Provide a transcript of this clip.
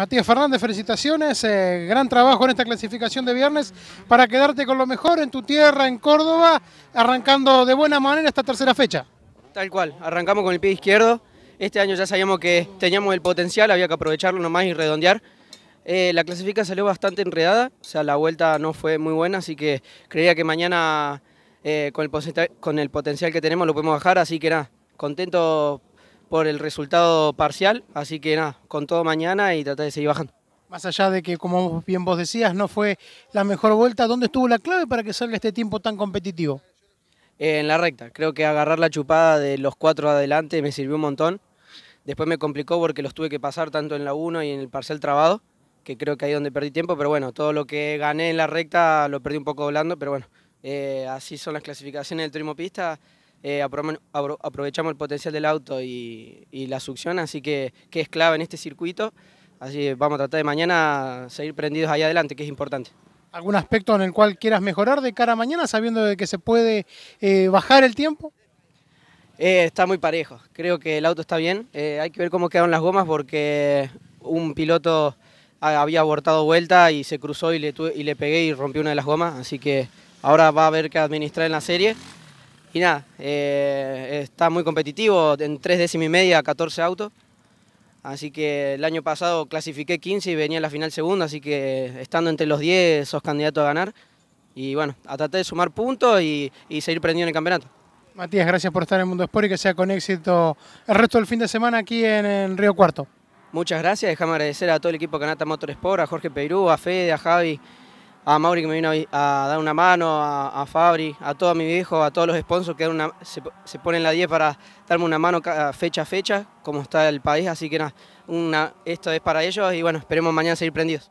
Matías Fernández, felicitaciones, eh, gran trabajo en esta clasificación de viernes para quedarte con lo mejor en tu tierra, en Córdoba, arrancando de buena manera esta tercera fecha. Tal cual, arrancamos con el pie izquierdo, este año ya sabíamos que teníamos el potencial, había que aprovecharlo nomás y redondear. Eh, la clasifica salió bastante enredada, o sea, la vuelta no fue muy buena, así que creía que mañana eh, con, el con el potencial que tenemos lo podemos bajar, así que nada, contento por el resultado parcial, así que nada, con todo mañana y tratar de seguir bajando. Más allá de que, como bien vos decías, no fue la mejor vuelta, ¿dónde estuvo la clave para que salga este tiempo tan competitivo? Eh, en la recta, creo que agarrar la chupada de los cuatro adelante me sirvió un montón. Después me complicó porque los tuve que pasar tanto en la 1 y en el parcial trabado, que creo que ahí es donde perdí tiempo, pero bueno, todo lo que gané en la recta lo perdí un poco volando, pero bueno, eh, así son las clasificaciones del trimopista. pista. Eh, aprovechamos el potencial del auto y, la succión, así que, es clave en este circuito. Así que vamos a tratar de mañana seguir prendidos ahí adelante, que es importante. ¿Algún aspecto en el cual quieras mejorar de cara a mañana, sabiendo de que se puede eh, bajar el tiempo? Eh, está muy parejo, creo que el auto está bien. hay que ver cómo quedaron las gomas porque un piloto había abortado vuelta y se cruzó y le, y le pegué y rompió una de las gomas, así que ahora va a haber que administrar en la serie y nada, eh, está muy competitivo, en tres décimas y media, 14 autos. Así que el año pasado clasifiqué 15 y venía a la final segunda, así que estando entre los 10 sos candidato a ganar. Y bueno, a tratar de sumar puntos y, seguir prendiendo en el campeonato. Matías, gracias por estar en Mundo Sport y que sea con éxito el resto del fin de semana aquí en, Río Cuarto. Muchas gracias, déjame agradecer a todo el equipo Canata Sport, a Jorge Perú, a Fede, a Javi, a Mauri que me vino a, dar una mano, a, a, Fabri, a todos mis viejos, a todos los sponsors que se, ponen la 10 para darme una mano fecha a fecha, como está el país. Así que esto es para ellos y bueno, esperemos mañana seguir prendidos.